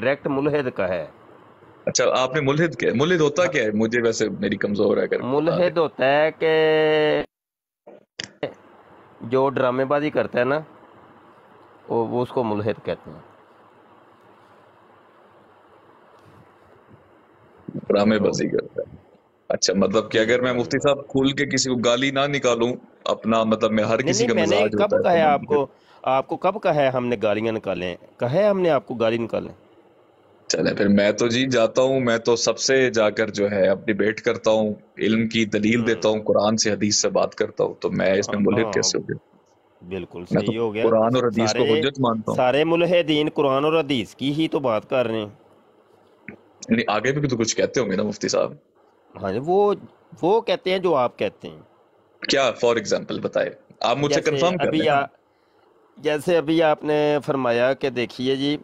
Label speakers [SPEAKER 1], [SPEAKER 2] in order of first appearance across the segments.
[SPEAKER 1] Direct मुलहिद का है
[SPEAKER 2] अच्छा आपने मुलहिद के मुलहिद होता क्या है मुझे वैसे मेरी कमजोर है मुलहिद
[SPEAKER 1] हाँ। होता है कि जो ड्रामेबाजी करता है ना वो वो उसको मुलहिद कहते हैं
[SPEAKER 2] ड्रामेबाजी करता है अच्छा मतलब कि अगर मैं मुफ्ती साहब खुल के किसी को गाली ना निकालूं अपना मतलब मैं हर किसी का मजाक कब तो कहा है आपको
[SPEAKER 1] आपको कब कहा है हमने गालियां निकाले कहे हमने आपको गाली निकाले
[SPEAKER 2] चले फिर मैं तो जी जाता हूँ मैं तो सबसे जाकर जो है अपनी बैठ करता हूँ इल्म की दलील हम्म। देता हूँ कुरान से हदीस से बात करता हूँ तो मैं इसमें हाँ, मुलहिद कैसे हो गया बिल्कुल सही तो हो गया कुरान और हदीस को हुज्जत मानता हूँ
[SPEAKER 1] सारे मुलहिदीन कुरान और हदीस की ही तो बात
[SPEAKER 2] कर रहे हैं आगे भी तो कुछ कहते होंगे ना मुफ्ती साहब
[SPEAKER 1] हाँ जी वो वो कहते हैं जो आप कहते हैं
[SPEAKER 2] क्या फॉर एग्जाम्पल बताए आप मुझसे कंफर्म कर
[SPEAKER 1] जैसे अभी आपने फरमाया कि देखिए जी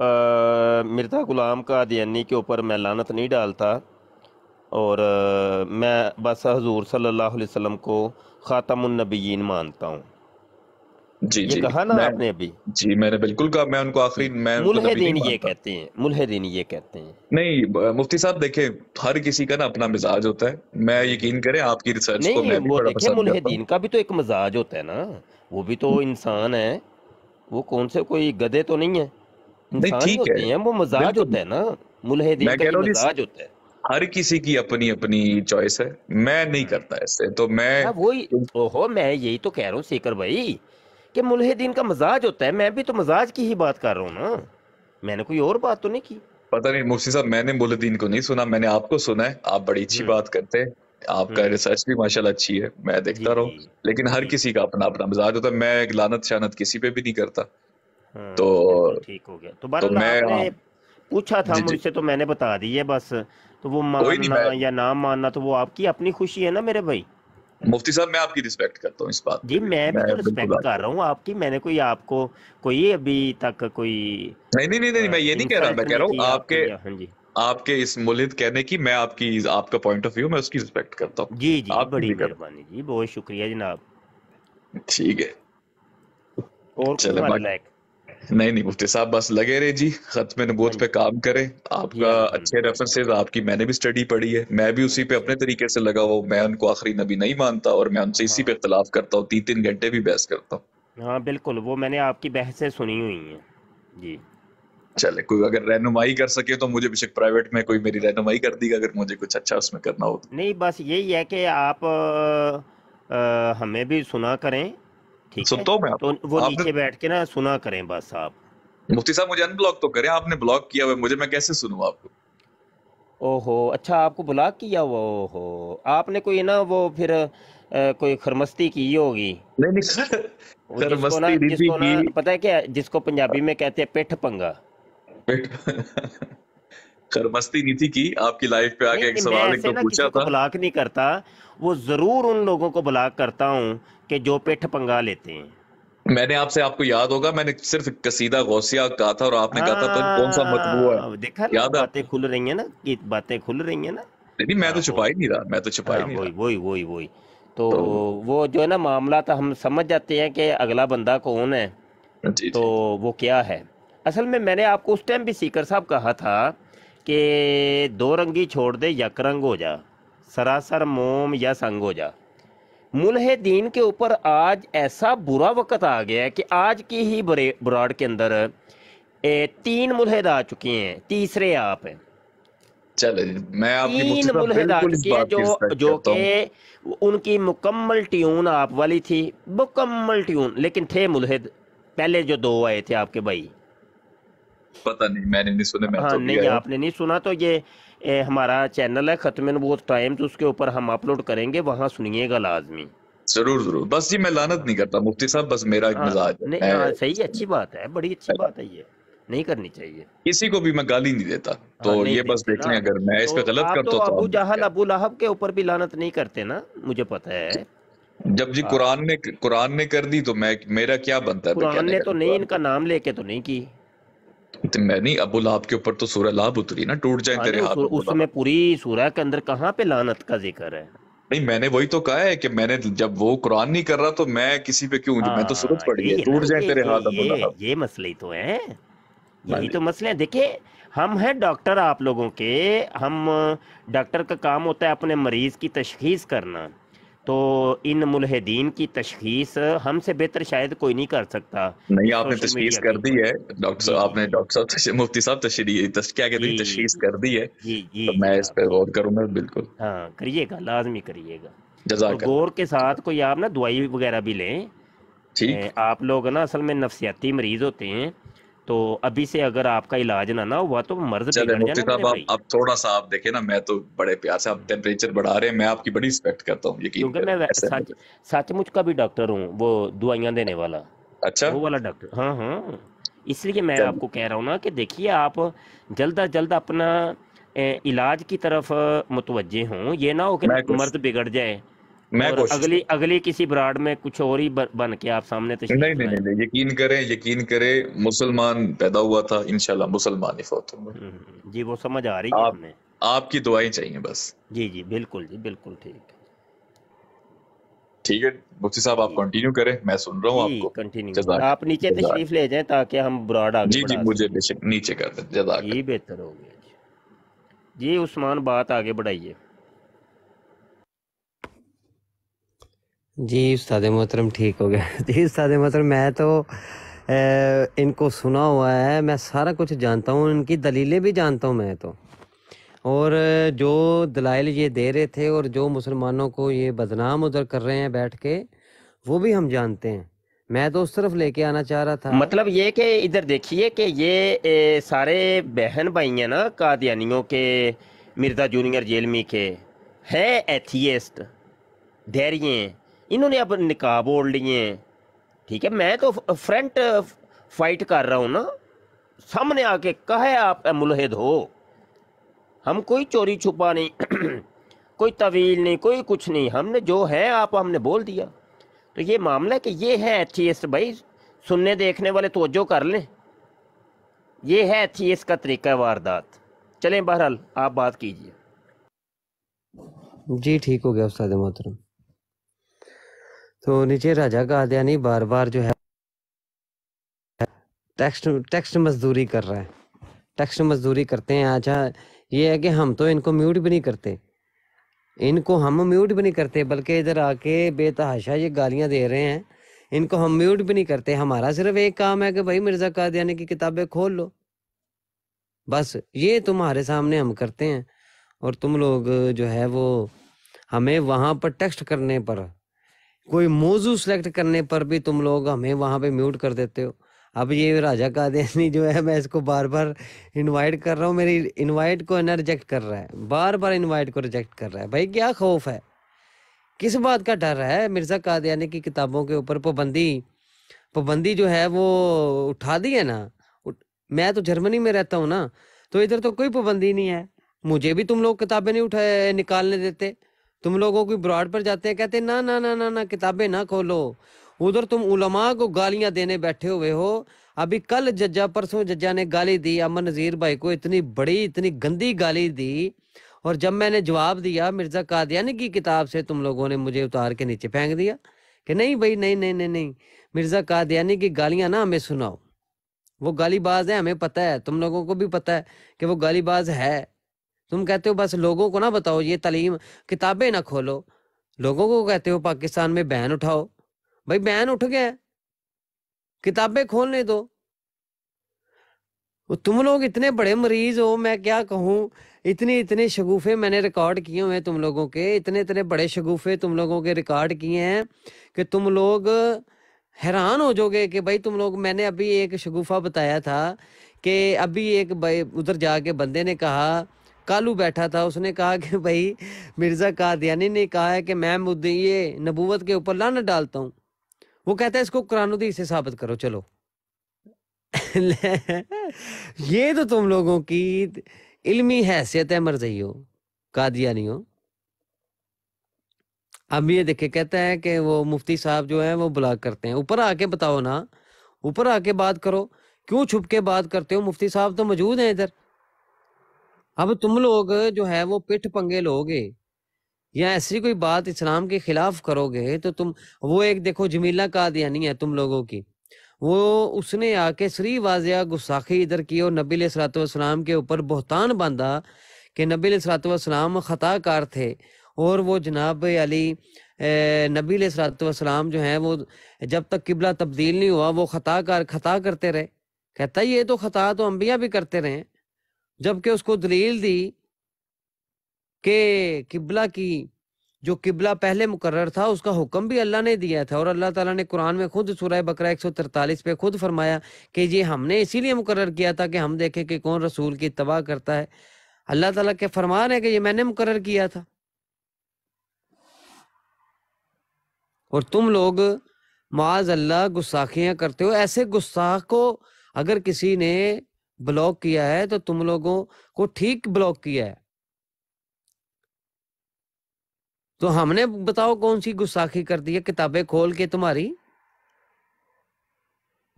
[SPEAKER 1] मिर्जा ग़ुलाम का कादियानी के ऊपर मैं लानत नहीं डालता और आ, मैं बस हजूर सल्लल्लाहु अलैहि वसल्लबीन को ख़ातमनबीन
[SPEAKER 2] मानता हूँ जी ये जी कहा ना आपने अभी जी मैंने बिल्कुल कहा मैं उनको आखिरी मैं मुलहदीन ये कहते हैं मुलहदीन ये कहते हैं नहीं मुफ्ती साहब देखे हर किसी का ना अपना मिजाज होता है मैं यकीन करें आपकी रिसर्च नहीं, को मैं वो देखें मुलहदीन का भी तो एक मिजाज
[SPEAKER 1] होता है ना वो भी तो इंसान है वो कौन से कोई गधे तो नहीं है
[SPEAKER 2] ठीक है वो मजाज होता
[SPEAKER 1] है ना मुलहदी होता
[SPEAKER 2] है हर किसी की अपनी अपनी चॉइस है मैं नहीं करता ऐसे तो मैं हाँ, वही ओहो
[SPEAKER 1] मैं यही तो कह रहा हूँ शेखर भाई कि मुलहदीन का मजाज होता है मैं भी तो मजाज की ही बात कर रहा हूँ ना
[SPEAKER 2] मैंने कोई और बात तो नहीं की पता नहीं मुफ्ती साहब मैंने मुलहदीन को नहीं सुना मैंने आपको सुना है आप बड़ी अच्छी हम्म। बात करते हैं आपका रिसर्च हम्म। भी माशाल्लाह अच्छी है मैं देखता रहा लेकिन हर किसी का अपना अपना मजाज होता है मैं लानत शानत किसी पे भी नहीं करता हाँ, तो, तो ठीक हो गया तो, तो मैं
[SPEAKER 1] पूछा था मुझसे तो मैंने बता दी है बस तो वो मानना या ना मानना तो वो आपकी अपनी खुशी है ना मेरे भाई
[SPEAKER 2] मुफ्ती साहब मैं आपकी रिस्पेक्ट करता हूँ इस बात
[SPEAKER 1] जी मैं भी रिस्पेक्ट तो कर रहा हूँ आपकी मैंने कोई आपको कोई अभी तक कोई नहीं नहीं नहीं, मैं ये नहीं कह रहा मैं कह रहा हूँ आपके
[SPEAKER 2] आपके, हाँ आपके इस मुलिद कहने की मैं आपकी आपका पॉइंट ऑफ व्यू मैं उसकी रिस्पेक्ट करता हूँ जी जी आप बड़ी मेहरबानी जी बहुत शुक्रिया जनाब ठीक है और चलो नहीं नहीं मुफ्ती साहब बस लगे रहे जी खत्म नबूत पे काम करें आपका अच्छे रेफरेंसेज आपकी मैंने भी स्टडी पढ़ी है मैं भी उसी पे अपने तरीके से लगा हुआ मैं उनको आखिरी नबी नहीं मानता और मैं उनसे इसी पे हाँ। इख्तलाफ करता हूँ तीन तीन घंटे भी बहस करता
[SPEAKER 1] हूँ हाँ बिल्कुल वो मैंने आपकी बहसें सुनी हुई हैं
[SPEAKER 2] जी चले कोई अगर रहनुमाई कर सके तो मुझे बेशक प्राइवेट में कोई मेरी रहनुमाई कर देगा अगर मुझे कुछ अच्छा उसमें करना हो
[SPEAKER 1] तो। नहीं बस यही है कि आप आ, हमें भी सुना करें ठीक तो है तो, तो वो नीचे बैठ के ना सुना करें बस आप
[SPEAKER 2] मुफ्ती साहब मुझे अनब्लॉक तो करें आपने ब्लॉक किया हुआ मुझे मैं कैसे सुनूं आपको
[SPEAKER 1] ओहो अच्छा आपको ब्लॉक किया हुआ ओहो आपने कोई ना वो फिर आ, कोई खरमस्ती की होगी
[SPEAKER 2] नहीं नहीं ना, जिसको ना,
[SPEAKER 1] पता है क्या जिसको पंजाबी में कहते हैं पिठ पंगा
[SPEAKER 2] खरमस्ती नहीं थी कि आपकी लाइफ पे आके एक सवाल एक तो पूछा था ब्लॉक
[SPEAKER 1] नहीं करता वो जरूर उन लोगों को ब्लॉक करता हूँ कि जो पेट पंगा लेते हैं
[SPEAKER 2] मैंने आपसे आपको याद होगा मैंने सिर्फ कसीदा गौसिया कहा था और आपने कहा था तो कौन
[SPEAKER 1] सा मतबू है हाँ, देखा याद बातें खुल रही है ना कि बातें खुल रही है ना नहीं मैं तो हाँ, छुपाई नहीं रहा मैं तो छुपाई हाँ, नहीं वही वही वही वही तो, तो वो जो है ना मामला तो हम समझ जाते हैं कि अगला बंदा कौन है तो वो क्या है असल में मैंने आपको उस टाइम भी सीकर साहब कहा था कि दो रंगी छोड़ दे यक रंग हो जा सरासर मोम या संग हो जा मुल्ह दीन के ऊपर आज ऐसा बुरा वक्त आ गया है कि आज की ही ब्रॉड के अंदर ए, तीन मुलहद आ चुके हैं तीसरे आप हैं चले मैं आपकी तीन मुलहद आ चुके हैं जो जो के उनकी मुकम्मल ट्यून आप वाली थी मुकम्मल ट्यून लेकिन थे मुलहद पहले जो दो आए थे आपके भाई
[SPEAKER 2] पता नहीं मैंने नहीं सुने मैं हाँ, तो नहीं आपने
[SPEAKER 1] नहीं सुना तो ये ए, हमारा चैनल है खत्म बहुत टाइम तो उसके ऊपर हम अपलोड करेंगे वहाँ सुनिएगा लाजमी
[SPEAKER 2] जरूर जरूर बस जी मैं लानत नहीं करता मुफ्ती साहब बस मेरा एक हाँ, मिजाज नहीं आ, हाँ,
[SPEAKER 1] सही अच्छी बात है बड़ी अच्छी बात है ये नहीं करनी
[SPEAKER 2] चाहिए किसी को भी मैं गाली नहीं देता हाँ, तो हाँ, नहीं ये बस देखें अगर मैं इस पे तो गलत करता तो, तो अबू
[SPEAKER 1] जहल अबू लहब के ऊपर भी लानत नहीं करते ना मुझे पता है
[SPEAKER 2] जब जी कुरान ने कुरान ने कर दी तो मैं मेरा क्या बनता है तो कुरान ने
[SPEAKER 1] तो नहीं इनका नाम लेके तो नहीं की
[SPEAKER 2] तो नहीं अबू लाभ के ऊपर तो सूरह लाभ उतरी ना टूट जाए तेरे हाथ उसमें
[SPEAKER 1] पूरी सूरह के अंदर कहाँ पे लानत का जिक्र है
[SPEAKER 2] नहीं मैंने वही तो कहा है कि मैंने जब वो कुरान नहीं कर रहा तो मैं किसी पे क्यों मैं तो सूरत पड़ गई हाँ, टूट जाए तेरे हाथ अबू लाभ ये मसले तो है हाँ यही
[SPEAKER 1] तो मसले है देखिये हम हैं डॉक्टर आप लोगों के हम डॉक्टर का काम होता है अपने मरीज की तशखीस करना तो इन मुलहदीन की तशखीस हमसे बेहतर शायद कोई नहीं कर सकता
[SPEAKER 2] नहीं आपने तशखीस कर दी है डॉक्टर साहब आपने डॉक्टर साहब मुफ्ती साहब तशरी क्या कहते हैं तशखीस कर दी है जी जी तो मैं इस पर गौर करूंगा बिल्कुल
[SPEAKER 1] हाँ करिएगा लाजमी करिएगा तो गौर के साथ कोई आप ना दवाई वगैरह भी लें आप लोग ना असल में नफसियाती मरीज होते हैं तो अभी से अगर आपका इलाज ना ना हुआ तो मर्ज आप,
[SPEAKER 2] आप थोड़ा सा आप देखे ना मैं तो बड़े प्यार से आप टेम्परेचर बढ़ा रहे हैं मैं आपकी बड़ी रिस्पेक्ट करता हूँ क्योंकि मैं सचमुच का भी डॉक्टर हूँ
[SPEAKER 1] वो दवाइयाँ देने वाला अच्छा वो वाला डॉक्टर हाँ हाँ इसलिए मैं आपको कह रहा हूँ ना कि देखिए आप जल्द अज जल्द अपना इलाज की तरफ मुतवजे हों ये ना हो कि मर्द बिगड़ जाए मैं और अगली अगली किसी ब्राड में कुछ और ही बन के आप सामने नहीं नहीं नहीं नहीं,
[SPEAKER 2] नहीं यकीन करें यकीन करें मुसलमान पैदा हुआ था इनशाला मुसलमान ही फौत हम्म, हम्म, हम्म। जी वो समझ आ रही आप, है आपकी दुआएं चाहिए बस जी जी बिल्कुल जी बिल्कुल ठीक ठीक है मुफ्ती साहब आप कंटिन्यू करें मैं सुन रहा हूँ आपको कंटिन्यू आप नीचे तशरीफ
[SPEAKER 1] ले जाएं ताकि हम ब्रॉड आगे जी जी
[SPEAKER 2] मुझे नीचे कर दें जजाक ये बेहतर हो गया
[SPEAKER 1] जी उस्मान बात आगे बढ़ाइए
[SPEAKER 3] जी उस्ताद मोहतरम ठीक हो गया जी उस्ताद मोहतरम मैं तो ए, इनको सुना हुआ है मैं सारा कुछ जानता हूँ इनकी दलीलें भी जानता हूँ मैं तो और जो दलाइल ये दे रहे थे और जो मुसलमानों को ये बदनाम उधर कर रहे हैं बैठ के वो भी हम जानते हैं मैं तो उस तरफ लेके आना चाह रहा था
[SPEAKER 1] मतलब ये कि इधर देखिए कि ये ए, सारे बहन भाई हैं ना कादियानियों के मिर्ज़ा जूनियर जेलमी के हैं एथियस्ट धैर्य इन्होंने अब निकाब ओढ़ लिए हैं ठीक है मैं तो फ्रंट फाइट कर रहा हूँ ना सामने आके कहे आप मुलहद हो हम कोई चोरी छुपा नहीं कोई तवील नहीं कोई कुछ नहीं हमने जो है आप हमने बोल दिया तो ये मामला कि ये है एथीएस भाई सुनने देखने वाले तोजो कर लें ये है एथीएस का तरीका वारदात चलें बहरहाल आप बात कीजिए
[SPEAKER 3] जी ठीक हो गया उस्ताद मोहतरम तो नीचे राजा का आदयानी बार बार जो है टेक्स्ट टेक्स्ट मजदूरी कर रहा है टेक्स्ट मजदूरी करते हैं अच्छा ये है कि हम तो इनको म्यूट भी नहीं करते इनको हम म्यूट भी नहीं करते बल्कि इधर आके बेतहाशा ये गालियां दे रहे हैं इनको हम म्यूट भी नहीं करते हमारा सिर्फ एक काम है कि भाई मिर्ज़ा कादयानी की किताबें खोल लो बस ये तुम्हारे सामने हम करते हैं और तुम लोग जो है वो हमें वहाँ पर टेक्स्ट करने पर कोई मौजू सेलेक्ट करने पर भी तुम लोग हमें वहाँ पे म्यूट कर देते हो अब ये राजा कादयानी जो है मैं इसको बार बार इनवाइट कर रहा हूँ मेरी इनवाइट को ना रिजेक्ट कर रहा है बार बार इनवाइट को रिजेक्ट कर रहा है भाई क्या खौफ है किस बात का डर है मिर्ज़ा कादयानी की किताबों के ऊपर पाबंदी पाबंदी जो है वो उठा दी है ना मैं तो जर्मनी में रहता हूँ ना तो इधर तो कोई पाबंदी नहीं है मुझे भी तुम लोग किताबें नहीं उठा निकालने देते तुम लोगों की ब्रॉड पर जाते हैं कहते ना ना ना ना ना किताबें ना खोलो उधर तुम उलमा को गालियां देने बैठे हुए हो अभी कल जज्जा परसों जज्जा ने गाली दी अमन नज़ीर भाई को इतनी बड़ी इतनी गंदी गाली दी और जब मैंने जवाब दिया मिर्जा कादियानी की किताब से तुम लोगों ने मुझे उतार के नीचे फेंक दिया कि नहीं भाई नहीं नहीं नहीं नहीं मिर्जा कादियानी की गालियां ना हमें सुनाओ वो गालीबाज है हमें पता है तुम लोगों को भी पता है कि वो गालीबाज है तुम कहते हो बस लोगों को ना बताओ ये तलीम किताबें ना खोलो लोगों को कहते हो पाकिस्तान में बैन उठाओ भाई बैन उठ गया किताबें खोलने दो तुम लोग इतने बड़े मरीज हो मैं क्या कहूँ इतने इतने शगुफे मैंने रिकॉर्ड किए हुए हैं तुम लोगों के इतने इतने बड़े शगुफे तुम लोगों के रिकॉर्ड किए हैं कि तुम लोग हैरान हो जाओगे कि भाई तुम लोग मैंने अभी एक शगुफा बताया था कि अभी एक उधर जाके बंदे ने कहा कालू बैठा था उसने कहा कि भाई मिर्ज़ा कादियानी ने कहा है कि मैं मुद्दे ये नबूवत के ऊपर लानत डालता हूँ वो कहता है इसको उदी से साबित करो चलो ये तो तुम लोगों की इल्मी हैसियत है मरजई हो कादियानी हो अब ये देखे कहता है कि वो मुफ्ती साहब जो है वो ब्लॉक करते हैं ऊपर आके बताओ ना ऊपर आके बात करो क्यों छुप के बात करते हो मुफ्ती साहब तो मौजूद हैं इधर अब तुम लोग जो है वो पिठ पंगे लोगे या ऐसी कोई बात इस्लाम के खिलाफ करोगे तो तुम वो एक देखो जमीला का कादयानी है तुम लोगों की वो उसने आके श्री वाजिया गुस्साखी इधर की और नबी सलाम के ऊपर बोहतान बांधा कि नबी सलाम ख़ताकार थे और वो जनाब अली नबी सलाम जो हैं वो जब तक किबला तब्दील नहीं हुआ वो ख़ताकार ख़ता करते रहे कहता ये तो ख़ता तो अम्बिया भी करते रहे जबकि उसको दलील दी के किबला की जो किबला पहले मुकर्र था उसका हुक्म भी अल्लाह ने दिया था और अल्लाह ताला ने कुरान में खुद सूरह बकरा 143 पे खुद फरमाया कि ये हमने इसीलिए मुकर्र किया था कि हम देखें कि कौन रसूल की तबाह करता है अल्लाह ताला के फरमान है कि ये मैंने मुकर्र किया था और तुम लोग माज अल्लाह गुस्साखियां करते हो ऐसे गुस्साख को अगर किसी ने ब्लॉक किया है तो तुम लोगों को ठीक ब्लॉक किया है तो हमने बताओ कौन सी गुस्साखी कर दी है किताबें खोल के तुम्हारी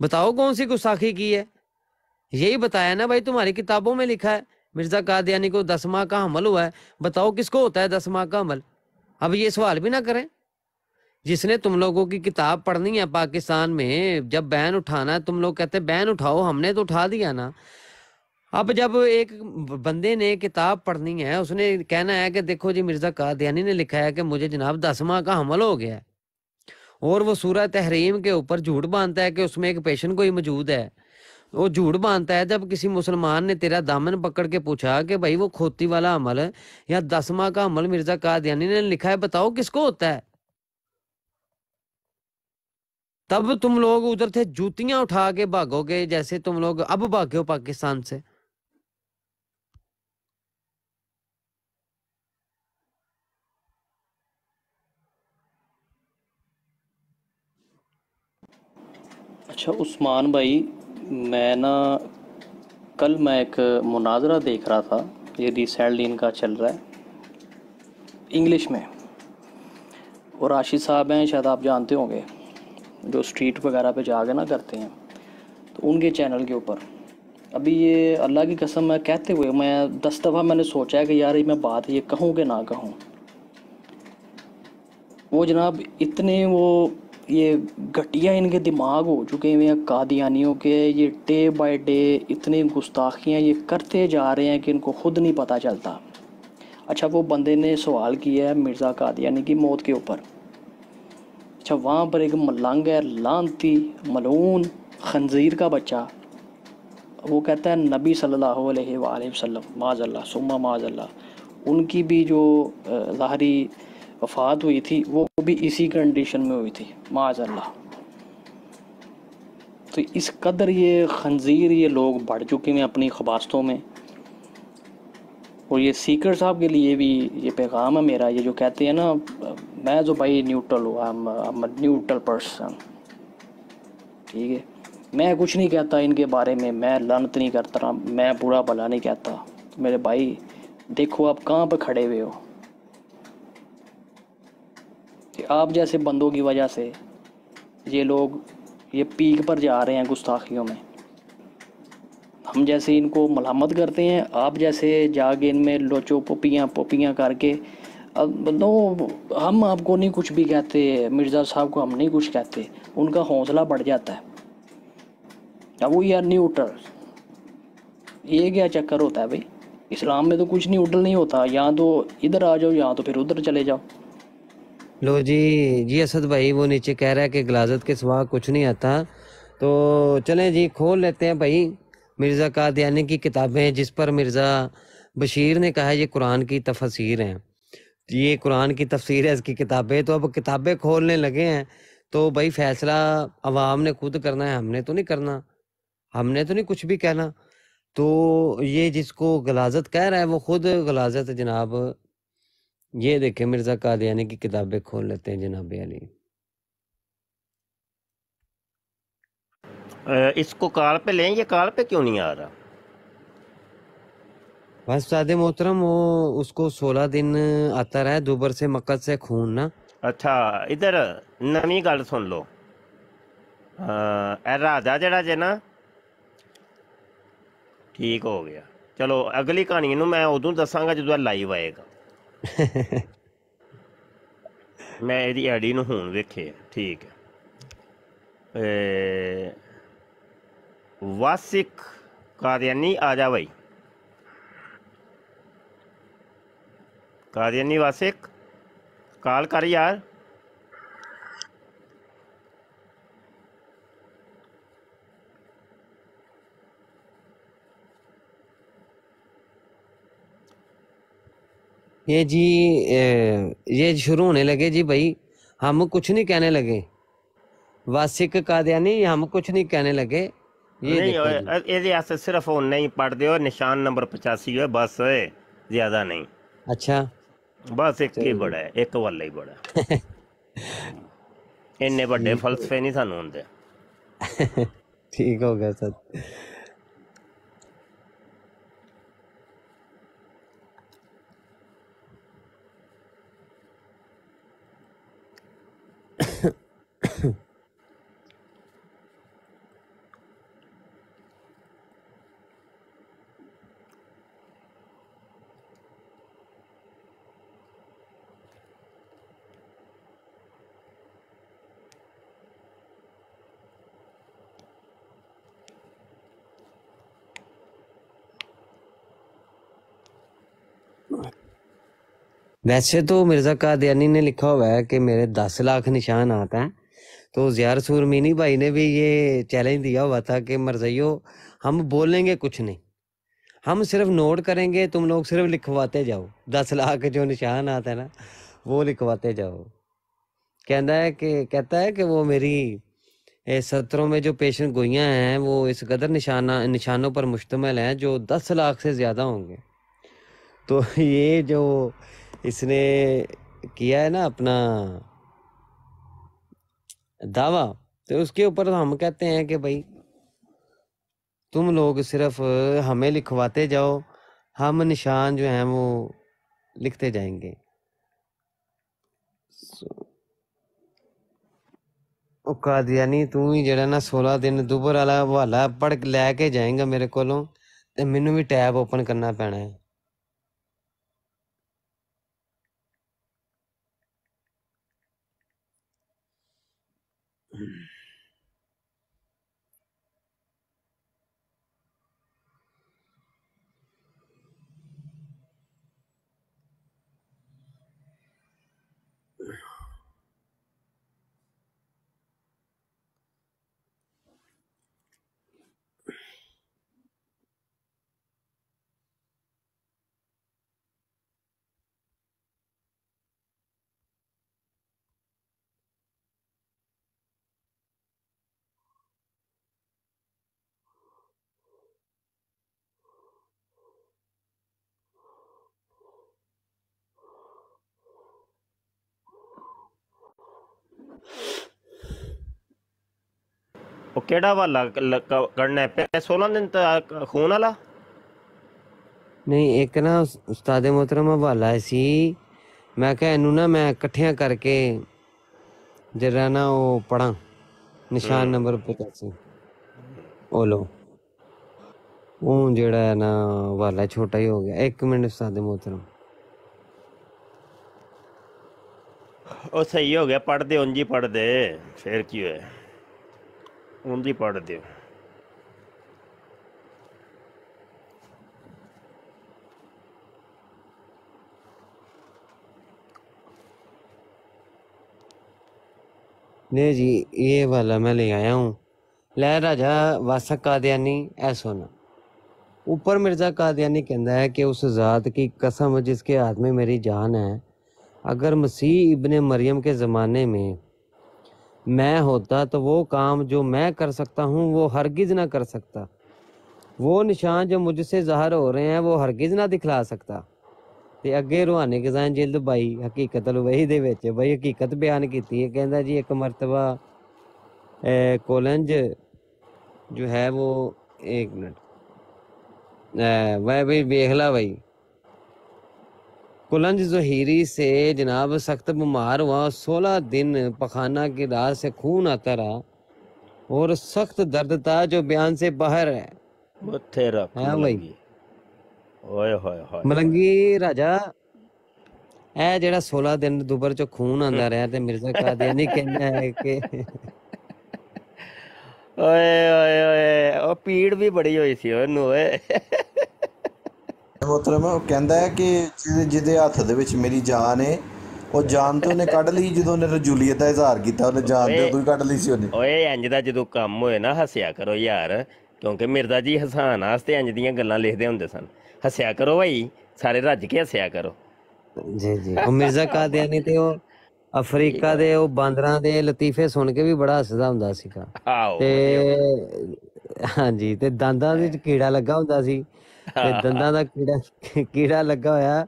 [SPEAKER 3] बताओ कौन सी गुस्साखी की है यही बताया ना भाई तुम्हारी किताबों में लिखा है मिर्जा कादयानी को दस माह का हमल हुआ है बताओ किसको होता है दस माह का हमल अब ये सवाल भी ना करें जिसने तुम लोगों की किताब पढ़नी है पाकिस्तान में जब बैन उठाना है तुम लोग कहते बैन उठाओ हमने तो उठा दिया ना अब जब एक बंदे ने किताब पढ़नी है उसने कहना है कि देखो जी मिर्ज़ा कादयानी ने लिखा है कि मुझे जनाब माह का हमल हो गया है और वो सूरह तहरीम के ऊपर झूठ बांधता है कि उसमें एक पेशन कोई मौजूद है वो झूठ बांधता है जब किसी मुसलमान ने तेरा दामन पकड़ के पूछा कि भाई वो खोती वाला अमल या दसवा का अमल मिर्ज़ा कादयानी ने लिखा है बताओ किसको होता है तब तुम लोग उधर थे जूतियां उठा के भागोगे जैसे तुम लोग अब भागे हो पाकिस्तान से
[SPEAKER 4] अच्छा उस्मान भाई मैं ना कल मैं एक मुनाजरा देख रहा था ये रिसेंटली इनका चल रहा है इंग्लिश में और राशिद साहब हैं शायद आप जानते होंगे जो स्ट्रीट वगैरह पे जाके ना करते हैं तो उनके चैनल के ऊपर अभी ये अल्लाह की कसम मैं कहते हुए मैं दस दफ़ा मैंने सोचा है कि यार ये मैं बात ये कहूँ कि ना कहूँ वो जनाब इतने वो ये घटिया इनके दिमाग हो चुके हुए हैं कादियानियों के ये डे बाय डे इतनी गुस्ताखियाँ ये करते जा रहे हैं कि इनको खुद नहीं पता चलता अच्छा वो बंदे ने सवाल किया है मिर्ज़ा कादियानी की मौत के ऊपर अच्छा वहाँ पर एक है लानती मलून खंजीर का बच्चा वो कहता है नबी सल्लल्लाहु अलैहि वसल्लम माजल्ला सुम्मा माजल्ला उनकी भी जो ज़ाहरी वफात हुई थी वो भी इसी कंडीशन में हुई थी माजल्ला तो इस कदर ये खंजीर ये लोग बढ़ चुके हैं अपनी खबास्तों में और ये सीकर साहब के लिए भी ये पैगाम है मेरा ये जो कहते हैं ना मैं जो भाई न्यूट्रल हूँ आई एम न्यूट्रल पर्सन ठीक है मैं कुछ नहीं कहता इनके बारे में मैं लानत नहीं करता मैं बुरा भला नहीं कहता मेरे भाई देखो आप कहाँ पर खड़े हुए हो आप जैसे बंदों की वजह से ये लोग ये पीक पर जा रहे हैं गुस्ताखियों में हम जैसे इनको मलामत करते हैं आप जैसे जाके इनमें लोचो पोपियाँ पोपियाँ करके नो हम आपको नहीं कुछ भी कहते मिर्ज़ा साहब को हम नहीं कुछ कहते उनका हौसला बढ़ जाता है अब यार न्यूट्रल ये क्या चक्कर होता है भाई इस्लाम में तो कुछ उडल नहीं होता या तो इधर आ जाओ या तो फिर उधर चले जाओ
[SPEAKER 3] लो जी जी असद भाई वो नीचे कह रहा है कि गलाजत के सिवा कुछ नहीं आता तो चलें जी खोल लेते हैं भाई मिर्ज़ा कादयानी की किताबें जिस पर मिर्ज़ा बशीर ने कहा ये कुरान की तफसीर हैं ये कुरान की तफसीर है इसकी किताबें तो अब किताबें खोलने लगे हैं तो भाई फैसला अवाम ने खुद करना है हमने तो नहीं करना हमने तो नहीं कुछ भी कहना तो ये जिसको गलाजत कह रहा है वो खुद गलाजत जनाब ये देखे मिर्जा कादियानी की किताबें खोल लेते हैं जनाब अली
[SPEAKER 1] इसको काल पे लें ये कॉल पे क्यों नहीं आ रहा
[SPEAKER 3] बस सादे मोहतरम वो उसको सोलह दिन आता रहा दुबर से मकद से खून ना ਅੱਛਾ ਇਧਰ ਨਵੀਂ ਗੱਲ ਸੁਣ ਲਓ
[SPEAKER 1] ਅ ਰਾਜਾ ਜਿਹੜਾ ਜੇ ਨਾ ਠੀਕ ਹੋ ਗਿਆ ਚਲੋ ਅਗਲੀ ਕਹਾਣੀ ਨੂੰ ਮੈਂ ਉਦੋਂ ਦੱਸਾਂਗਾ ਜਦੋਂ ਲਾਈਵ ਆਏਗਾ ਮੈਂ ਇਹਦੀ ਆਈਡੀ ਨੂੰ ਹੁਣ ਵੇਖਿਆ ਠੀਕ ਹੈ ਏ ਵਾਸਿਕ ਕਾਦਿਆਨੀ ਆ ਜਾ ਬਈ नहीं वासिक कॉल कर यार
[SPEAKER 3] ये जी ये शुरू होने लगे जी भाई हम कुछ नहीं कहने लगे वासिक कादियानी हम कुछ नहीं कहने लगे ये नहीं सिर्फ नहीं
[SPEAKER 1] पढ़ दे निशान नंबर पचासी है बस ज्यादा नहीं अच्छा ਬਸ ਇੱਕ ਹੀ ਬੜਾ ਇੱਕ ਵਾਲਾ ਹੀ ਬੜਾ ਇੰਨੇ ਵੱਡੇ ਫਲਸਫੇ ਨਹੀਂ ਸਾਨੂੰ ਹੁੰਦੇ
[SPEAKER 3] ਠੀਕ ਹੋ ਗਿਆ ਸਰ वैसे तो मिर्ज़ा कादयानी ने लिखा हुआ है कि मेरे दस लाख निशान आते हैं तो ज़ियार सूरमीनी भाई ने भी ये चैलेंज दिया हुआ था कि मर्जयो हम बोलेंगे कुछ नहीं हम सिर्फ नोट करेंगे तुम लोग सिर्फ लिखवाते जाओ दस लाख जो निशान आते हैं ना वो लिखवाते जाओ कहता है कि कहता है कि वो मेरी सत्रों में जो पेशन गोइयाँ हैं वो इस कदर निशाना निशानों पर मुश्तमल हैं जो दस लाख से ज़्यादा होंगे तो ये जो इसने किया है ना अपना दावा तो उसके ऊपर तो हम कहते हैं कि भाई तुम लोग सिर्फ हमें लिखवाते जाओ हम निशान जो हैं वो लिखते जाएंगे ਉਹ तू ਤੂੰ ਹੀ ਜਿਹੜਾ ਨਾ 16 ਦਿਨ ਦੁਬਰ ਵਾਲਾ ਹਵਾਲਾ ਪੜ ਲੈ ਕੇ ਜਾਏਗਾ ਮੇਰੇ ਕੋਲੋਂ ਤੇ ਮੈਨੂੰ ਵੀ ਟੈਬ ਓਪਨ Mm-hmm.
[SPEAKER 1] કેડા વાલા કડને પે 16 દિન તા خون આલા
[SPEAKER 3] નહીં એક ના ઉસ્તાદ મહતરમ વાલા એસી મે કે એનું ના મેકઠિયા કરકે જરા ના ઓ પડા નિશાન નંબર 85 બોલો ઓ જેڑا ના વાલા છોટા હો ગયા 1 મિનિટ ઉસ્તાદ મહતરમ
[SPEAKER 1] ઓ સહી હો ગયા પઢ દે ઉંજી પઢ દે ફેર કી હોય only Padadev.
[SPEAKER 3] नहीं जी ये वाला मैं ले आया हूँ लै राजा वासा कादयानी ऐसो ना ऊपर मिर्ज़ा कादयानी कहता है कि उस ज़ात की कसम जिसके हाथ में मेरी जान है अगर मसीह इबन मरियम के ज़माने में मैं होता तो वो काम जो मैं कर सकता हूँ वो हरगिज ना कर सकता वो निशान जो मुझसे ज़ाहिर हो रहे हैं वो हरगिज ना दिखला सकता तो अगे रूहानी किसान जिल्द दुबई हकीकत वही दे बई हकीकत बयान की कहता जी एक मरतबा कोलंज जो है वो एक मिनट वह भाई वेखला बई कुलंज जहीरी से जनाब सख्त बीमार हुआ सोलह दिन पखाना की रात से खून आता रहा और सख्त दर्द था जो बयान से बाहर है हाँ भाई ਮਲੰਗੀ ਰਾਜਾ ਇਹ ਜਿਹੜਾ 16 ਦਿਨ ਦੁਬਰ ਚ ਖੂਨ ਆਂਦਾ ਰਿਹਾ ਤੇ ਮਿਰਜ਼ਾ ਕਾਦੀਆਨੀ ਕਹਿੰਦਾ ਹੈ ਕਿ
[SPEAKER 1] ਓਏ ਓਏ ਓਏ ਉਹ ਪੀੜ ਵੀ ਬੜੀ ਹੋਈ ਸੀ ਉਹਨੂੰ ਓਏ
[SPEAKER 2] ਮਤਲਬ ਉਹ ਕਹਿੰਦਾ ਹੈ ਕਿ ਜਿਹਦੇ ਹੱਥ ਦੇ ਵਿੱਚ ਮੇਰੀ ਜਾਨ ਹੈ ਉਹ ਜਾਨ ਤੋਂ ਨੇ ਕੱਢ ਲਈ ਜਦੋਂ ਨੇ ਰਜੂਲੀਅਤ ਦਾ ਇਜ਼ਹਾਰ ਕੀਤਾ ਉਹਨੇ ਜਾਨ ਦੇ ਉਦੋਂ ਹੀ ਕੱਢ ਲਈ ਸੀ ਉਹਨੇ
[SPEAKER 1] ਓਏ ਇੰਜ ਦਾ ਜਦੋਂ ਕੰਮ ਹੋਏ ਨਾ ਹੱਸਿਆ ਕਰੋ ਯਾਰ ਕਿਉਂਕਿ ਮਿਰਜ਼ਾ ਜੀ ਹਸਾਨ ਆਸਤੇ ਇੰਜ ਦੀਆਂ ਗੱਲਾਂ ਲਿਖਦੇ ਹੁੰਦੇ ਸਨ ਹੱਸਿਆ ਕਰੋ ਭਾਈ ਸਾਰੇ ਰੱਜ ਕੇ ਹੱਸਿਆ ਕਰੋ
[SPEAKER 3] ਜੀ ਜੀ ਉਹ ਮਿਰਜ਼ਾ ਕਾਦੀਆਨੀ ਤੇ ਉਹ ਅਫਰੀਕਾ ਦੇ ਉਹ ਬਾਂਦਰਾਂ ਦੇ ਲਤੀਫੇ ਸੁਣ ਕੇ ਵੀ ਬੜਾ ਹੱਸਦਾ ਹੁੰਦਾ ਸੀਗਾ
[SPEAKER 1] ਤੇ
[SPEAKER 3] ਹਾਂਜੀ ਤੇ ਦੰਦਾਂ ਵਿੱਚ ਕੀੜਾ ਲੱਗਾ ਹੁੰਦਾ ਸੀ ਤੇ ਦੰਦਾਂ ਦਾ ਕੀੜਾ ਕੀੜਾ ਲੱਗਾ ਹੋਇਆ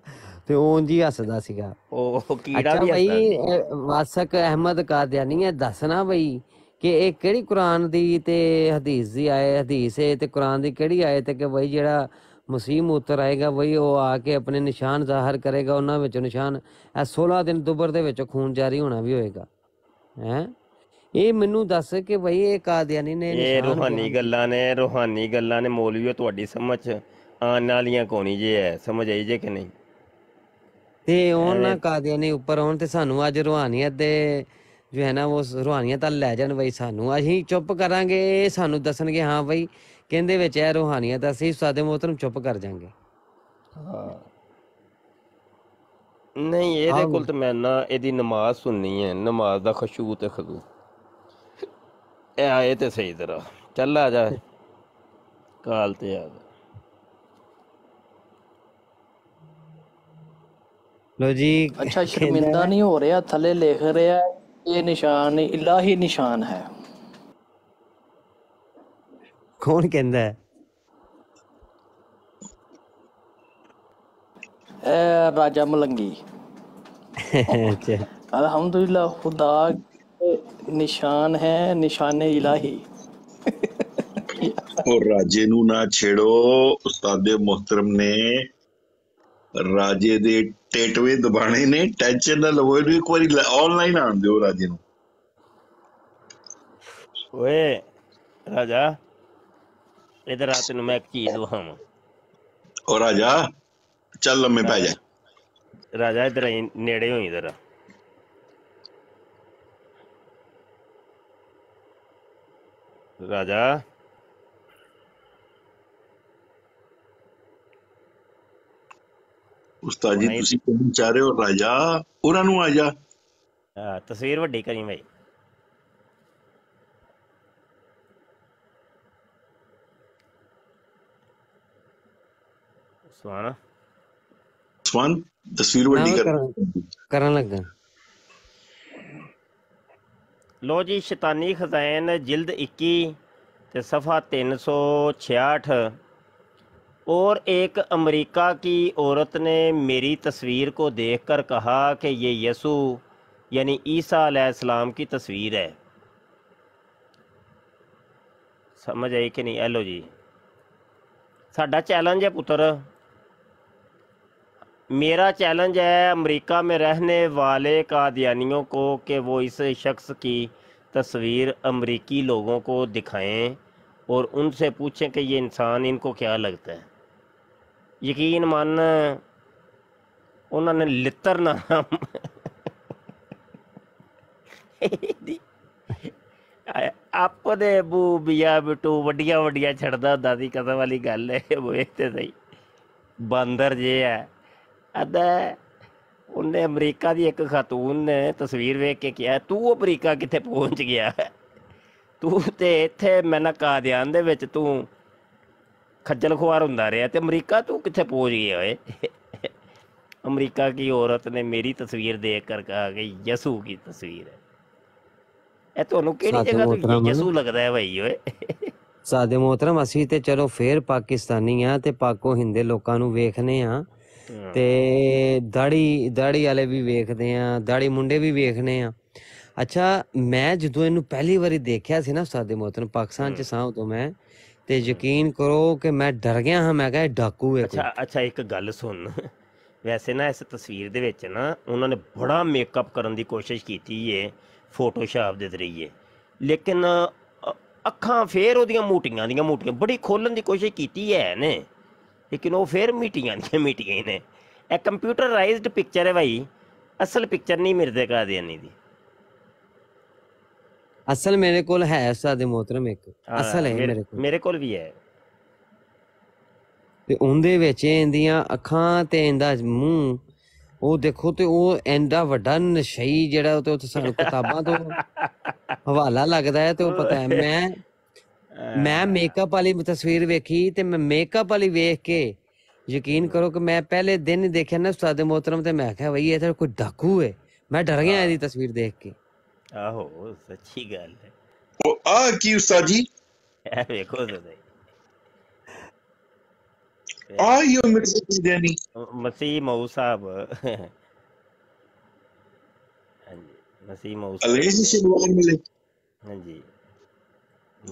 [SPEAKER 3] ਤੇ ਉਹ ਉਂਝ ਹੀ ਹੱਸਦਾ ਸੀਗਾ
[SPEAKER 1] ਉਹ ਕੀੜਾ ਵੀ ਹੱਸਦਾ
[SPEAKER 3] ਵਾਸਕ ਅਹਿਮਦ ਕਾਦੀਆਨੀ ਹੈ ਦੱਸਣਾ ਬਈ ਕਿ ਇਹ ਕਿਹੜੀ ਕੁਰਾਨ ਦੀ ਤੇ ਹਦੀਸ ਦੀ ਆਏ ਹਦੀਸ ਹੈ ਤੇ ਕੁਰਾਨ ਦੀ ਕਿਹੜੀ ਆਇਤ ਹੈ ਕਿ ਬਈ ਜਿਹੜਾ ਮਸੀਹ ਉਤਰ ਆਏਗਾ ਵਈ ਉਹ ਆ ਕੇ ਆਪਣੇ ਨਿਸ਼ਾਨ ਜ਼ਾਹਰ ਕਰੇਗਾ ਉਹਨਾਂ ਵਿੱਚ ਨਿਸ਼ਾਨ ਇਹ 16 ਦਿਨ ਦੁਬਰ ਦੇ ਵਿੱਚ ਖੂਨ ਜਾਰੀ ਹੋਣਾ ਵੀ ਹੋਏਗਾ ਹੈ ਇਹ ਮੈਨੂੰ ਦੱਸ ਕਿ ਬਈ ਇਹ ਕਾਦੀਆਨੀ ਨੇ ਇਹ ਰੂਹਾਨੀ
[SPEAKER 1] ਗੱਲਾਂ ਨੇ ਰੂਹਾਨੀ ਗੱਲਾਂ ਨੇ ਮੌਲਵੀਓ ਤੁਹਾਡੀ ਸਮਝ आन ਨਾਲੀਆਂ ਕੋਣੀ ਜੇ ਐ ਸਮਝ ਆਈ ਜੇ ਕਿ ਨਹੀਂ
[SPEAKER 3] ਤੇ ਉਹ ਨਾ ਨੇ ਉੱਪਰ ਆਉਣ ਤੇ ਸਾਨੂੰ ਅੱਜ ਰੋਹਾਨੀਅਤ ਦੇ ਜੋ ਹੈ ਨਾ ਉਹ ਰੋਹਾਨੀਅਤ ਤਾਂ ਲੈ ਜਾਣ ਬਈ ਸਾਨੂੰ ਅਸੀਂ ਚੁੱਪ ਕਰਾਂਗੇ ਇਹ ਸਾਨੂੰ ਦੱਸਣਗੇ ਹਾਂ ਬਈ ਕਹਿੰਦੇ ਵਿੱਚ ਇਹ ਰੋਹਾਨੀਅਤ ਅਸੀਂ ਸਾਦੇ ਨੂੰ ਚੁੱਪ ਕਰ ਜਾਾਂਗੇ
[SPEAKER 1] ਨਹੀਂ ਇਹਦੇ ਕੋਲ ਤਾਂ ਮੈਂ ਨਾ ਇਹਦੀ ਨਮਾਜ਼ ਸੁਣਨੀ ਹੈ ਨਮਾਜ਼ ਦਾ ਖਸ਼ੂ ਤੇ ਖਜ਼ੂ ਇਹ ਆਏ ਤੇ ਸਹੀ ਤਰ੍ਹਾਂ ਚੱਲ ਆ ਜਾ ਕਾਲ ਤੇ ਆ ਜਾ
[SPEAKER 3] लो जी अच्छा शर्मिंदा
[SPEAKER 4] नहीं हो रहा थले लिख रहा ये निशान इलाही निशान है
[SPEAKER 3] कौन कहता है
[SPEAKER 4] ए, राजा मलंगी
[SPEAKER 3] अच्छा।
[SPEAKER 4] अल्हम्दुलिल्लाह खुदा निशान है निशान इलाही
[SPEAKER 2] और राजे ना छेड़ो उस्ताद मोहतरम ने ਰਾਜੇ ਦੇ ਟੇਟਵੇ ਦਬਾਣੇ ਨੇ ਟੈਨਸ਼ਨ ਨਾ ਲਵੋ ਇਹਨੂੰ ਇੱਕ ਵਾਰੀ ਆਨਲਾਈਨ ਆਣ ਦਿਓ ਰਾਜੇ ਨੂੰ
[SPEAKER 1] ਓਏ ਰਾਜਾ ਇਹਦੇ ਰਾਤ ਨੂੰ ਮੈਂ ਇੱਕ ਚੀਜ਼ ਦਵਾਵਾਂ
[SPEAKER 2] ਓ ਰਾਜਾ ਚੱਲ ਲੰਮੇ ਪੈ ਜਾ
[SPEAKER 1] ਰਾਜਾ ਇਧਰ ਨੇੜੇ ਹੋਈ ਜਰਾ ਰਾਜਾ
[SPEAKER 2] ਉਸਤਾਦ ਜੀ ਤੁਸੀਂ ਕਿੰਨੇ ਚਾਰੇ ਹੋ ਰਾਜਾ ਉਹਨਾਂ ਨੂੰ ਆ ਜਾ
[SPEAKER 1] ਤਸਵੀਰ ਵੱਡੀ ਕਰੀ ਭਾਈ
[SPEAKER 3] ਸਵਾਨ ਸਵਾਨ ਤਸਵੀਰ ਵੱਡੀ ਕਰ ਕਰਨ ਲੱਗਾ
[SPEAKER 1] ਲੋ ਜੀ ਸ਼ੈਤਾਨੀ ਖਜ਼ਾਇਨ ਜਿਲਦ 21 ਤੇ ਸਫਾ 366 और एक अमेरिका की औरत ने मेरी तस्वीर को देखकर कहा कि ये यसु यानी ईसा आलाम की तस्वीर है समझ आई कि नहीं हेलो जी साडा चैलेंज है पुत्र मेरा चैलेंज है अमेरिका में रहने वाले कादियानियों को कि वो इस शख्स की तस्वीर अमेरिकी लोगों को दिखाएं और उनसे पूछें कि ये इंसान इनको क्या लगता है ਯਕੀਨ ਮੰਨ ਉਹਨਾਂ ਨੇ ਲਿੱਤਰ ਨਾ ਆਪਦੇ ਬੂ ਬਿਆ ਬਟੂ ਵੱਡੀਆਂ ਵੱਡੀਆਂ ਛੱਡਦਾ ਹੁੰਦਾ ਸੀ ਕਦਮ ਵਾਲੀ ਗੱਲ ਹੈ ਉਹ ਤੇ ਸਹੀ ਬਾਂਦਰ ਜੇ ਹੈ ਅਦਾ ਉਹਨੇ ਅਮਰੀਕਾ ਦੀ ਇੱਕ ਖਾਤੂਨ ਨੇ ਤਸਵੀਰ ਵੇਖ ਕੇ ਕਿਹਾ ਤੂੰ ਅਮਰੀਕਾ ਕਿੱਥੇ ਪਹੁੰਚ ਗਿਆ ਤੂੰ ਤੇ ਇੱਥੇ ਮੈਨਾਂ ਕਾਦਿਆਂ ਦੇ ਵਿੱਚ ਤੂੰ ਖੱਜਲ ਖੁਆਰ ਹੁੰਦਾ ਰਿਹਾ ਤੇ ਅਮਰੀਕਾ ਤੂੰ ਕਿੱਥੇ ਪਹੁੰਚ ਗਿਆ ਓਏ ਅਮਰੀਕਾ ਕੀ ਔਰਤ ਨੇ ਮੇਰੀ ਤਸਵੀਰ ਦੇਖ ਕਰ ਕਹਾ ਕਿ ਯਸੂ ਕੀ ਤਸਵੀਰ ਹੈ ਇਹ ਤੁਹਾਨੂੰ ਕਿਹੜੀ ਜਗ੍ਹਾ ਤੋਂ ਯਸੂ ਲੱਗਦਾ ਹੈ ਭਾਈ ਓਏ
[SPEAKER 3] ਸਾਦੇ ਮੋਹਤਰਮ ਅਸੀਂ ਤੇ ਚਲੋ ਫੇਰ ਪਾਕਿਸਤਾਨੀ ਆ ਤੇ ਪਾਕੋ ਹਿੰਦੇ ਲੋਕਾਂ ਨੂੰ ਵੇਖਨੇ ਆ ਤੇ ਦਾੜੀ ਦਾੜੀ ਵਾਲੇ ਵੀ ਵੇਖਦੇ ਆ ਦਾੜੀ ਮੁੰਡੇ ਵੀ ਵੇਖਨੇ ਆ ਅੱਛਾ ਮੈਂ ਜਦੋਂ ਇਹਨੂੰ ਪਹਿਲੀ ਵਾਰੀ ਦੇਖਿਆ ਸੀ ਨਾ ਸਾਦੇ ਮੋਹਤਰਮ ਪਾਕਿਸਤਾਨ ਚ ਸਾਂ ਤੋਂ ਮੈਂ ਤੇ ਯਕੀਨ ਕਰੋ ਕਿ ਮੈਂ ਡਰ ਗਿਆ ਹਾਂ ਮੈਂ ਕਿਹਾ ਇਹ ਡਾਕੂ ਹੈ ਕੋਈ ਅੱਛਾ ਅੱਛਾ ਇੱਕ ਗੱਲ ਸੁਣ ਵੈਸੇ ਨਾ ਇਸ ਤਸਵੀਰ ਦੇ ਵਿੱਚ ਨਾ ਉਹਨਾਂ ਨੇ
[SPEAKER 1] ਬੜਾ ਮੇਕਅਪ ਕਰਨ ਦੀ ਕੋਸ਼ਿਸ਼ ਕੀਤੀ ਏ ਫੋਟੋਸ਼ਾਪ ਦੇ ਜ਼ਰੀਏ ਲੇਕਿਨ ਅੱਖਾਂ ਫੇਰ ਉਹਦੀਆਂ ਮੋਟੀਆਂ ਦੀਆਂ ਮੋਟੀਆਂ ਬੜੀ ਖੋਲਣ ਦੀ ਕੋਸ਼ਿਸ਼ ਕੀਤੀ ਹੈ ਨੇ ਲੇਕਿਨ ਉਹ ਫੇਰ ਮੀਟੀਆਂ ਦੀਆਂ ਮੀਟੀਆਂ ਨੇ ਇਹ ਕੰਪਿਊਟਰਾਈਜ਼ਡ ਪਿਕਚਰ ਹੈ ਭਾਈ ਅਸਲ ਪਿਕਚਰ ਨਹੀਂ ਮਿਰਜ਼ੇ ਕਾਦੀਆਨੀ ਦੀ
[SPEAKER 3] असल मेरे को है उस्ताद मोहतरम एक हाँ, असल है
[SPEAKER 1] मेरे को भी है
[SPEAKER 3] तो हवाला लगदा है मैं मैं मेकअप हाँ। वाली तस्वीर देखी मेकअप वाली के यकीन करो कि मैं पहले दिन देखा देखे ना उस्ताद मैं कोई डाकू है मैं डर गया हाँ। तस्वीर देख के
[SPEAKER 1] आहो सच्ची गल है ओ आ की उस्ताद जी ए देखो तो सदा आ यो मिर्ज़े की मसीह मऊ साहब हाँ मसीह मऊ साहब अलेज से लोग मिले हां जी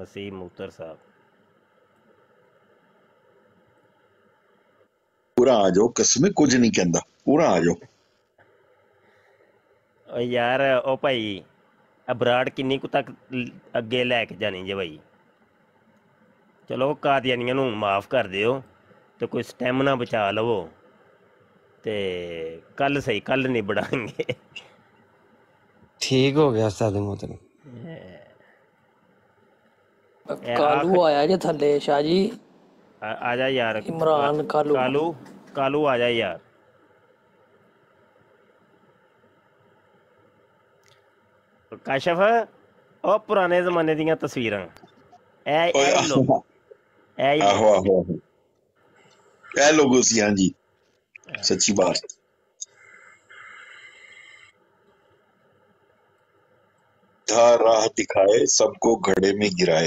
[SPEAKER 1] मसीह मुतर साहब
[SPEAKER 2] पूरा आ जाओ कसम कुछ नहीं कहता पूरा आ जाओ
[SPEAKER 1] यार ओ भाई ਅਬਰਾੜ ਕਿੰਨੀ ਕੁ ਤੱਕ ਅੱਗੇ ਲੈ ਕੇ ਜਾਣੀ ਜੇ ਭਾਈ ਚਲੋ ਕਾਦੀਆਨੀਆਂ ਨੂੰ ਮਾਫ ਕਰ ਦਿਓ ਤੇ ਕੋਈ ਸਟੈਮਨਾ ਬਚਾ ਲਵੋ ਤੇ ਕੱਲ ਸਹੀ ਕੱਲ ਨਿਬੜਾਂਗੇ
[SPEAKER 3] ਠੀਕ ਹੋ ਗਿਆ ਉਸਤਾਦ ਮੋਤਨ
[SPEAKER 4] ਕਾਲੂ ਆਇਆ ਜੇ ਥੱਲੇ ਸ਼ਾਹ ਜੀ ਆ ਜਾ ਯਾਰ ਇਮਰਾਨ ਕਾਲੂ ਕਾਲੂ
[SPEAKER 1] ਕਾਲੂ ਆ ਜਾ ਯਾਰ ਕਸ਼ਫ ਉਹ ਪੁਰਾਣੇ ਜ਼ਮਾਨੇ ਦੀਆਂ ਤਸਵੀਰਾਂ ਐ ਐ
[SPEAKER 2] ਆਹੋ ਆਹੋ ਐ ਲੋਗੋ ਸੀ ਹਾਂਜੀ ਸੱਚੀ ਬਾਤ राह दिखाए सबको घड़े में गिराए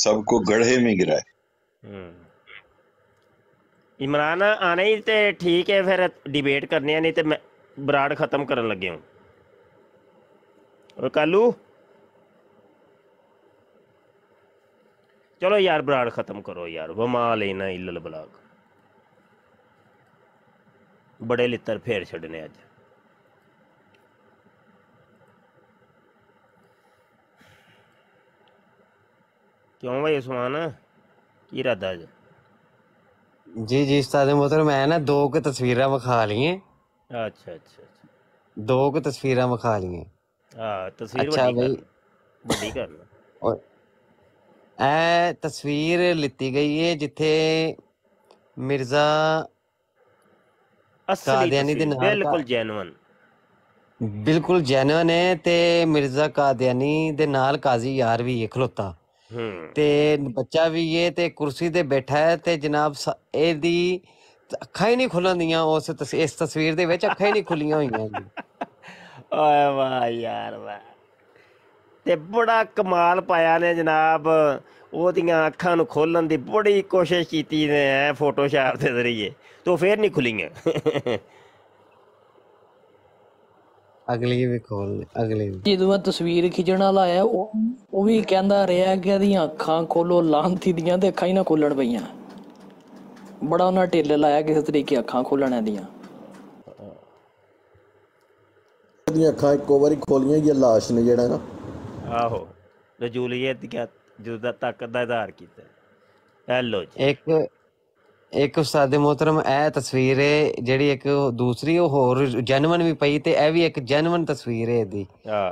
[SPEAKER 2] सबको गढ़े में गिराए
[SPEAKER 4] हम्म।
[SPEAKER 1] इमरान आने ही ठीक है फिर डिबेट करने नहीं तो मैं बराड़ खत्म कर लगे हूँ और कालू चलो यार बराड़ ख़त्म करो यार वमा लेना इल बलाग बड़े लितर फेर छड़ने आज क्यों भाई सुमान की इरादा अज
[SPEAKER 3] जी जी उस्ताद मोहतर मैं ना दो को तस्वीर विखा ली
[SPEAKER 1] अच्छा अच्छा अच्छा
[SPEAKER 3] दो को तस्वीर विखा ली
[SPEAKER 1] ਤਸਵੀਰ ਵੱਡੀ ਵੱਡੀ ਕਰ ਲੈ
[SPEAKER 3] ਔਰ ਇਹ ਤਸਵੀਰ ਲਿੱਤੀ ਗਈ ਹੈ ਜਿੱਥੇ ਮਿਰਜ਼ਾ ਕਾਦਿਆਨੀ ਦੇ ਨਾਲ ਬਿਲਕੁਲ ਜੈਨੂਨ ਬਿਲਕੁਲ ਜੈਨੂਨ ਹੈ ਤੇ ਮਿਰਜ਼ਾ ਕਾਦੀਆਨੀ ਦੇ ਨਾਲ ਕਾਜ਼ੀ ਯਾਰ ਵੀ ਇਹ ਖਲੋਤਾ ਤੇ ਬੱਚਾ ਵੀ ਇਹ ਤੇ ਕੁਰਸੀ ਤੇ ਬੈਠਾ ਹੈ ਤੇ ਜਨਾਬ ਇਹਦੀ ਅੱਖਾਂ ਹੀ ਨਹੀਂ ਖੁੱਲਣਦੀਆਂ ਉਸ ਇਸ ਤਸਵੀਰ ਦੇ ਵਿੱਚ ਅੱਖਾਂ ਹੀ ਨਹੀਂ ਖੁੱਲੀਆਂ ਹੋਈਆਂ ਜੀ बड़ा कमाल
[SPEAKER 1] पाया ने जनाब ओदिया अखा खोलन की बड़ी कोशिश की फोटोशाप के जरिए तो फिर नहीं खुली
[SPEAKER 3] अगली भी खोल अगली
[SPEAKER 4] जो मैं तस्वीर खिंचने लाया अखा खोलो लांथी दियाँ तो अखा ही ना खोलन पड़ा उन्हें ढिल लाया किस तरीके अखा खोलन दियाँ
[SPEAKER 2] ਦੀਆਂ ਅੱਖਾਂ ਇੱਕੋ ਵਾਰੀ ਖੋਲੀਆਂ ਹੀ ਇਹ ਲਾਸ਼ ਨੇ ਜਿਹੜਾ ਨਾ
[SPEAKER 4] ਆਹੋ
[SPEAKER 1] ਰਜੂਲੀਅਤ ਦੀਆਂ ਜੁਦਾ ਤੱਕ ਦਾ ਆਧਾਰ ਕੀਤਾ ਹੈਲੋ
[SPEAKER 3] ਜੀ ਇੱਕ ਇੱਕ ਉਸਤਾਦ ਮੋਹਤਰਮ ਇਹ ਤਸਵੀਰ ਹੈ ਜਿਹੜੀ ਇੱਕ ਦੂਸਰੀ ਉਹ ਹੋਰ ਜਨਮਨ ਵੀ ਪਈ ਤੇ ਇਹ ਵੀ ਇੱਕ ਜਨਮਨ ਤਸਵੀਰ ਹੈ ਇਹਦੀ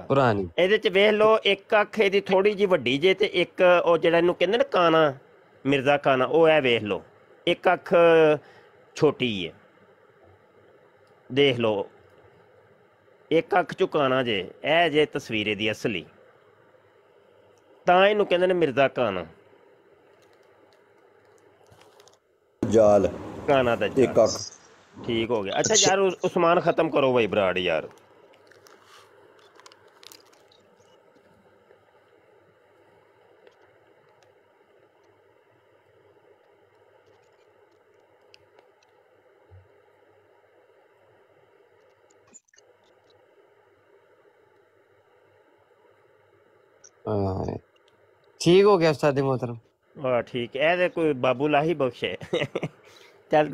[SPEAKER 3] ਪੁਰਾਣੀ
[SPEAKER 1] ਇਹਦੇ ਚ ਵੇਖ ਲਓ ਇੱਕ ਅੱਖ ਇਹਦੀ ਥੋੜੀ ਜੀ ਵੱਡੀ ਜੇ ਤੇ ਇੱਕ ਉਹ ਜਿਹੜਾ ਇਹਨੂੰ ਕਹਿੰਦੇ ਨੇ ਕਾਨਾ ਮਿਰਜ਼ਾ ਕਾਨਾ ਉਹ ਇਹ ਵੇਖ ਲਓ ਇੱਕ ਅੱਖ ਛੋਟੀ ਹੈ ਦੇਖ ਲਓ ਇੱਕ ਅੱਖ ਝੁਕਾਣਾ ਜੇ ਇਹ ਜੇ ਤਸਵੀਰੇ ਦੀ ਅਸਲੀ ਤਾਂ ਇਹਨੂੰ ਕਹਿੰਦੇ ਨੇ ਮਿਰਜ਼ਾ ਕਾਨਾ ਜਾਲ ਕਾਨਾ ਦਾ ਇੱਕ ਅੱਖ ਠੀਕ ਹੋ ਗਿਆ अच्छा यार उस्मान खत्म करो भाई ब्राड यार
[SPEAKER 3] ठीक हो गया उस्ताद मोहतरम
[SPEAKER 1] हाँ, ठीक है ए कोई बाबू लाही बख्शे चल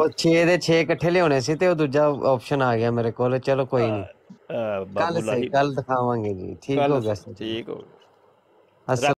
[SPEAKER 3] ओ छे दे छे इकट्ठे ले होने से ते दूसरा ऑप्शन आ गया मेरे कोले चलो कोई हाँ,
[SPEAKER 2] नहीं हाँ,
[SPEAKER 1] कल से
[SPEAKER 3] कल दिखावांगे जी ठीक हो गया ठीक हो